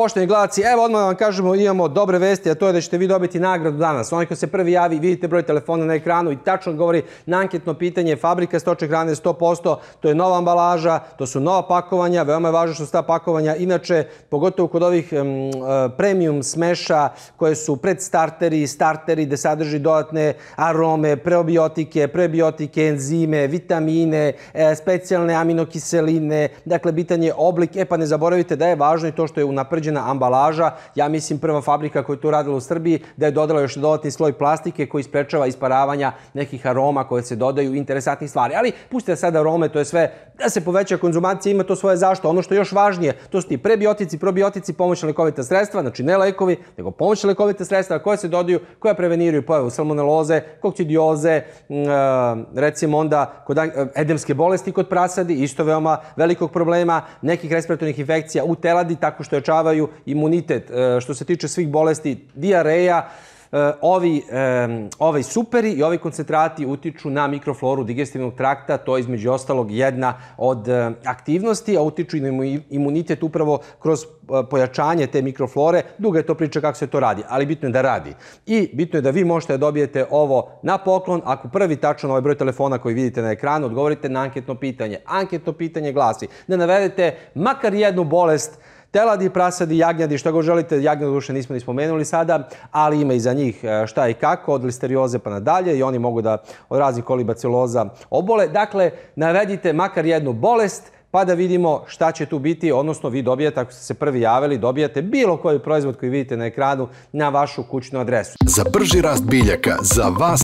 Poštovni gledalci, evo odmah da vam kažemo, imamo dobre vesti, a to je da ćete vi dobiti nagradu danas. Onaj ko se prvi javi, vidite broj telefona na ekranu i tačno odgovori na anketno pitanje fabrika stoče hrane 100%, to je nova ambalaža, to su nova pakovanja, veoma je važno što su ta pakovanja. Inače, pogotovo kod ovih um, premium smeša koje su predstarteri, starteri gde sadrži dodatne arome, preobiotike, prebiotike, enzime, vitamine, e, specijalne aminokiseline, dakle, bitan je oblik. E pa ne zaboravite da je važno i to što je unapređeno određena ambalaža. Ja mislim prva fabrika koja je to radila u Srbiji da je dodala još dodatni sloj plastike koji sprečava isparavanja nekih aroma koje se dodaju interesantnih stvari. Ali pustite sada arome, to je sve da se poveća konzumacija, ima to svoje zašto. Ono što je još važnije, to su ti prebiotici, probiotici, pomoćne lekovite sredstva, znači ne lekovi, nego pomoćne lekovite sredstva koje se dodaju, koja preveniraju pojavu salmoneloze, kokcidioze, e, recimo onda kod e, edemske bolesti kod prasadi, isto veoma velikog problema, nekih respiratornih infekcija u teladi tako što je čava održavaju imunitet. E, što se tiče svih bolesti, diareja, e, ovi, ovaj superi i ovi koncentrati utiču na mikrofloru digestivnog trakta, to je između ostalog jedna od aktivnosti, a utiču i na imunitet upravo kroz pojačanje te mikroflore. Duga je to priča kako se to radi, ali bitno je da radi. I bitno je da vi možete da dobijete ovo na poklon. Ako prvi tačan ovaj broj telefona koji vidite na ekranu, odgovorite na anketno pitanje. Anketno pitanje glasi da navedete makar jednu bolest Teladi, prasadi, jagnjadi, što god želite, jagnjadi duše nismo ni spomenuli sada, ali ima i za njih e, šta i kako, od listerioze pa nadalje i oni mogu da od raznih kolibaciloza obole. Dakle, navedite makar jednu bolest, pa da vidimo šta će tu biti, odnosno vi dobijate, ako ste se prvi javili, dobijate bilo koji proizvod koji vidite na ekranu na vašu kućnu adresu. Za brži rast biljaka, za vas